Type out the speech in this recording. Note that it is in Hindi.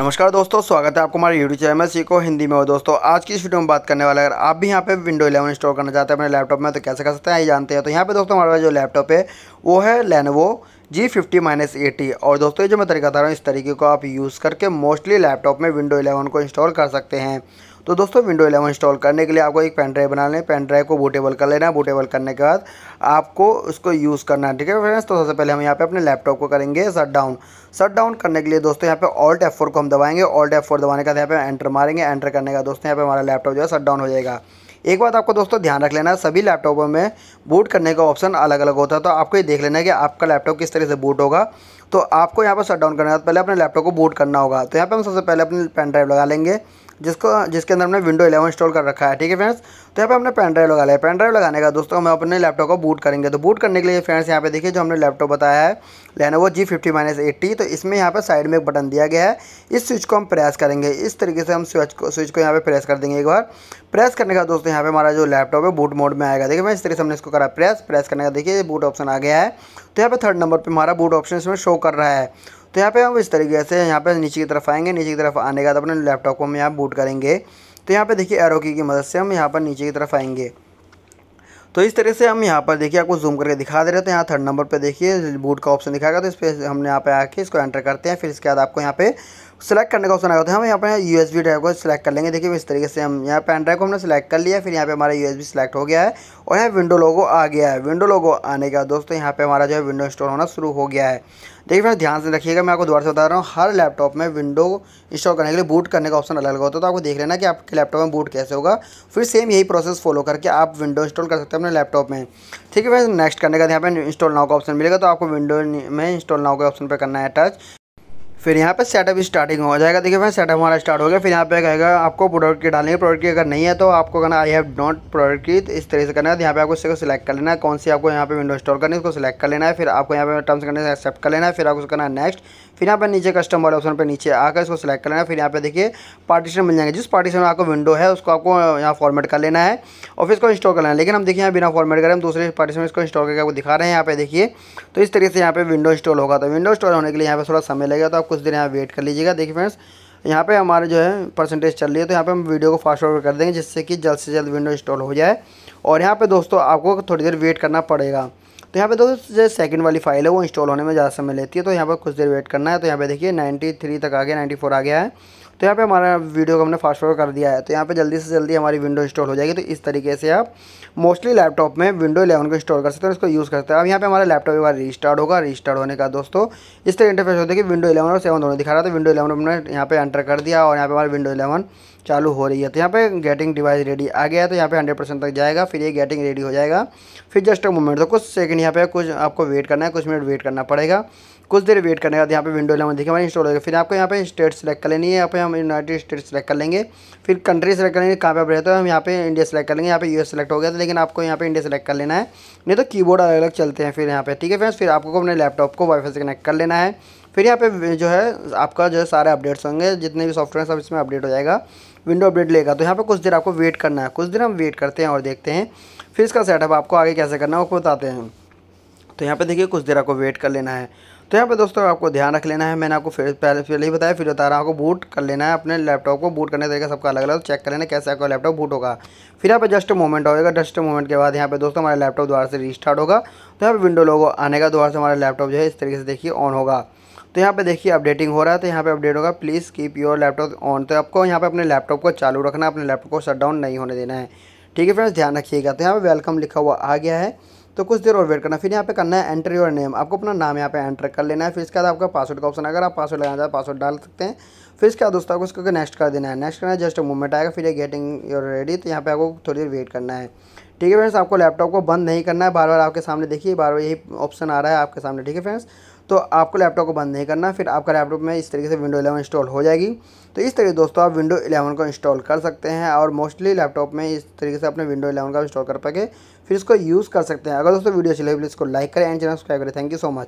नमस्कार दोस्तों स्वागत है आपको हमारे यूट्यूब चैनल में सीखो हिंदी में हो दोस्तों आज की इस वीडियो में बात करने वाले अगर आप भी यहाँ पे विंडो 11 इंस्टॉल करना चाहते हैं अपने लैपटॉप में तो कैसे कर सकते हैं ये जानते हैं तो यहाँ पे दोस्तों हमारे पास जो लैपटॉप है वो है Lenovo G fifty minus eighty और दोस्तों ये जो मैं तरीका बता रहा हूँ इस तरीके को आप यूज़ करके मोस्टली लैपटॉप में विंडो इलेवन को इंस्टॉल कर सकते हैं तो दोस्तों विंडो इलेवन इंस्टॉल करने के लिए आपको एक पेन ड्राइव बना लें पेन ड्राइव को बूटेबल कर लेना है बूटेबल करने के बाद आपको उसको यूज़ करना है ठीक है फ्रेंड्स तो सबसे पहले हम यहाँ पे अपने लैपटॉप को करेंगे शट डाउन शट डाउन करने के लिए दोस्तों यहाँ पे ऑल्ट एफ को हम दबाएंगे ऑल्ट एफ दबाने के बाद यहाँ पे एंटर मारेंगे एंटर करने का दोस्तों यहाँ पर हमारा लैपटॉप जो है शट डाउन हो जाएगा एक बात आपको दोस्तों ध्यान रख लेना सभी लैपटॉपों में बूट करने का ऑप्शन अलग अलग होता है तो आपको ये देख लेना है कि आपका लैपटॉप किस तरह से बूट होगा तो आपको यहाँ पर शट डाउन करना है पहले अपने लैपटॉप को बूट करना होगा तो यहाँ पर हम सबसे पहले अपने पेन ड्राइव लगा लेंगे जिसको जिसके अंदर हमने विंडो 11 इंस्टॉल कर रखा है ठीक है फ्रेंड्स तो यहाँ पे हमने पेन ड्राइव लगा लिया पेन ड्राइव लगाने का दोस्तों हम अपने लैपटॉप को बूट करेंगे तो बूट करने के लिए फ्रेंड्स यहाँ पे देखिए जो हमने लैपटॉप बताया है लेना वो जी फिफ्टी माइनस एट्टी तो इसमें यहाँ पर साइड में एक बटन दिया गया है इस स्विच को हम प्रेस करेंगे इस तरीके से हम स्विच को स्विच को यहाँ पर प्रेस कर देंगे एक बार प्रेस करने का दोस्तों यहाँ पर हमारा जो लैपटॉप है बूट मोड में आएगा देखिए मैं इस तरीके से हमने इसको करा प्रेस प्रेस करने का देखिए बूट ऑप्शन आ गया है तो यहाँ पर थर्ड नंबर पर हमारा बूट ऑप्शन इसमें शो कर रहा है तो यहाँ पे हम इस तरीके से यहाँ पे नीचे की तरफ आएंगे नीचे की तरफ आने के बाद अपने लैपटॉप को हम यहाँ बूट करेंगे तो यहाँ पे देखिए एरो की, की मदद से हम यहाँ पर नीचे की तरफ आएंगे तो इस तरह से हम यहाँ पर देखिए आपको जूम करके दिखा दे रहे हैं तो यहाँ थर्ड नंबर पे देखिए बूट का ऑप्शन दिखाएगा तो इस पर हमने यहाँ पे आके इसको एंटर करते हैं फिर इसके बाद आपको यहाँ पे सेलेक्ट करने का ऑप्शन आ गया है हम यहाँ पर यू एस ड्राइव को सिलेक्ट कर लेंगे देखिए इस तरीके से हम यहाँ पेन ड्राइव को हमने सेलेक्ट कर लिया फिर यहाँ पे हमारा यू एस सिलेक्ट हो गया है और यहाँ विंडो लोगो आ गया है विंडो लोगो आने का दोस्तों यहाँ पे हमारा जो है विंडो इंस्टॉल होना शुरू हो गया है देखिए फिर ध्यान से रखिएगा मैं आपको दोबारा से बता रहा हूँ हर लैपटॉप में विंडो इंस्टॉल करने के लिए बूट करने का ऑप्शन अलग अलग होता है तो आपको देख लेना कि आपके लैपटॉप में बूट कैसे होगा फिर सेम यही प्रोसेस फॉलो करके आप विंडो इंस्टॉल कर सकते हैं अपने लैपटॉप में ठीक है फिर नेक्स्ट करने का यहाँ पर इंस्टॉल नाव का ऑप्शन मिलेगा तो आपको विंडो में इंस्टॉल नाव के ऑप्शन पर करना है टच फिर यहाँ पे सेटअप स्टार्टिंग हो जाएगा देखिए भाई सेटअप हमारा स्टार्ट हो गया फिर यहाँ पे कहेगा आपको प्रोडक्ट की डालनी है प्रोडक्ट की अगर नहीं है तो आपको करना आई हैव नॉट प्रोडक्ट की तो इस तरह से करना है यहाँ पे आपको इसको सिलेक्ट कर लेना है कौन सी आपको यहाँ पे विंडो स्टोर करनी है उसको सिलेक्ट कर लेना है फिर आपको यहाँ पे टर्म्स करने से एक्सेप्ट कर लेना है फिर आपको करना है नेक्स्ट फिर यहाँ पर नीचे कस्टम वाले ऑप्शन पर नीचे आकर इसको सिलेक्ट कर लेना है फिर यहाँ पे देखिए पार्टीशन मिल जाएंगे जिस पार्टीशन में आपको विंडो है उसको आपको यहाँ फॉर्मेट कर लेना है और फिर इसको इंस्टॉल कर लेना है लेकिन हम देखिए यहाँ बिना फॉर्मेट करें हम दूसरे पार्टीशन में इसको इंस्टॉल करके आपको दिखा रहे हैं यहाँ पे देखिए तो इस तरीके से यहाँ पे विंडो इंस्टॉल होगा तो विंडो इंस्टॉल होने के लिए यहाँ पर थोड़ा समय लगेगा तो आपको कुछ देर यहाँ वेट कर लीजिएगा देखिए फ्रेंड्स यहाँ पे हमारे जो है परसेंटेज चल रही है तो यहाँ पे हम वीडियो को फास्ट फॉरवर्ड कर देंगे जिससे कि जल्द से जल्द विंडो इंस्टॉल हो जाए और यहाँ पे दोस्तों आपको थोड़ी देर वेट करना पड़ेगा तो यहाँ पे दोस्तों जो सेकंड वाली फाइल है वो इंस्टॉल होने में ज़्यादा समय लेती है तो यहाँ पर कुछ देर वेट करना है तो यहाँ पे देखिए 93 तक आ गया 94 आ गया है तो यहाँ पे हमारा वीडियो को हमने फास्ट फॉरवर्ड कर दिया है तो यहाँ पे जल्दी से जल्दी हमारी विंडो इंस्टॉल हो जाएगी तो इस तरीके से आप मोस्टली लैपटॉप में विंडो इलेवन को इंस्टॉल कर सकते हैं इसको यूज़ करते हैं अब यहाँ पे हमारा लैपटॉप एक बार रिस्टार्ट होगा रिस्टार्ट होने का दोस्तों इस तरह इंटरफेस होता है कि विंडो इलेवन और सेवन दोनों दिखा रहा था विंडो इलेवन हमने यहाँ पर एंटर कर दिया और यहाँ पर हमारा विंडो इलेवन चालू हो रही है तो यहाँ पे गेटिंग डिवाइस रेडी आ गया तो यहाँ पे 100 परसेंट तक जाएगा फिर ये गेटिंग रेडी हो जाएगा फिर जस्ट अ मोमेंट तो कुछ सेकंड यहाँ पे कुछ आपको वेट करना है कुछ मिनट वेट करना पड़ेगा कुछ देर वेट करने के बाद यहाँ पे विंडो इलेवन देखिए हमारी इंस्टॉल हो होगा फिर आपको यहाँ पे स्टेट सेलेक्ट कर लेनी है यहाँ पे हम यूनाइटेड स्टेट सेलेक्ट कर लेंगे फिर कंट्री सेलेक्ट करेंगे कहाँ पे आप रहते हो हम यहाँ पे इंडिया सेलेक्ट कर लेंगे यहाँ पे यूएस सेलेक्ट हो गया था लेकिन आपको यहाँ पे इंडिया सेलेक्ट कर लेना है नहीं तो कीबोर्ड अलग अलग चलते हैं फिर यहाँ पे ठीक है फ्रेंड्स फिर आपको अपने लैपटॉप को वाईफाई से कनेक्ट कर लेना है फिर यहाँ पे जो है आपका जो है सारे अपडेट्स होंगे जितने भी सॉफ्टवेयर सब इसमें अपडेट हो जाएगा विंडो अपडेट लेगा तो यहाँ पे कुछ देर आपको वेट करना है कुछ देर हम वेट करते हैं और देखते हैं फिर इसका सेटअप आपको आगे कैसे करना है वो बताते हैं तो यहाँ पे देखिए कुछ देर आपको वेट कर लेना है तो यहाँ पे दोस्तों आपको ध्यान रख लेना है मैंने आपको फिर पहले पहले ही बताया फिर बता रहा हूँ आपको बूट कर लेना है अपने लैपटॉप को बूट करने तरीका सबका अलग अलग चेक कर लेना कैसे आपका लैपटॉप बूट होगा फिर यहाँ पे जस्ट मोमेंट होगा जस्ट मोमेंट के बाद यहाँ पे दोस्तों हमारा लैपटॉप द्वारा से रिस्टार्ट होगा तो यहाँ पर विंडो लोग आने का दोबारा से हमारा लैपटॉप जो है इस तरीके से देखिए ऑन होगा तो यहाँ पे देखिए अपडेटिंग हो रहा है तो यहाँ पे अपडेट होगा please keep your laptop on तो आपको यहाँ पे अपने लैपटॉप को चालू रखना अपने लैपटॉप को शट डाउन नहीं होने देना है ठीक है फ्रेंड्स ध्यान रखिएगा तो यहाँ पे वेलकम लिखा हुआ आ गया है तो कुछ देर और वेट करना फिर यहाँ पे करना है एंटर योर नेम आपको अपना नाम यहाँ पे एंटर कर लेना है फिर इसके बाद आपका पासवर्ड का ऑप्शन अगर आप पासवर्ड लगाना चाहते पासवर्ड डाल सकते हैं फिर इसके बाद दोस्तों आपको उसको नेक्स्ट कर देना है नेक्स्ट करना जस्ट मूवमेंट आएगा फिर ये गेटिंग योर रेडी तो यहाँ पे आपको थोड़ी देर वेट करना है ठीक है फ्रेंड्स आपको लैपटॉप को बंद नहीं करना है बार बार आपके सामने देखिए बार बार यही ऑप्शन आ रहा है आपके सामने ठीक है फ्रेंड्स तो आपको लैपटॉप को बंद नहीं करना फिर आपका लैपटॉप में इस तरीके से विंडो 11 इंस्टॉल हो जाएगी तो इस तरीके दोस्तों आप विंडो 11 को इंस्टॉल कर सकते हैं और मोस्टली लैपटॉप में इस तरीके से अपने विंडो 11 का इंस्टॉल कर पाके फिर इसको यूज़ कर सकते हैं अगर दोस्तों वीडियो अच्छी लगी प्लीज़ को लाइक करें एंड चैनल सब्सक्राइब करें थैंक यू सो मच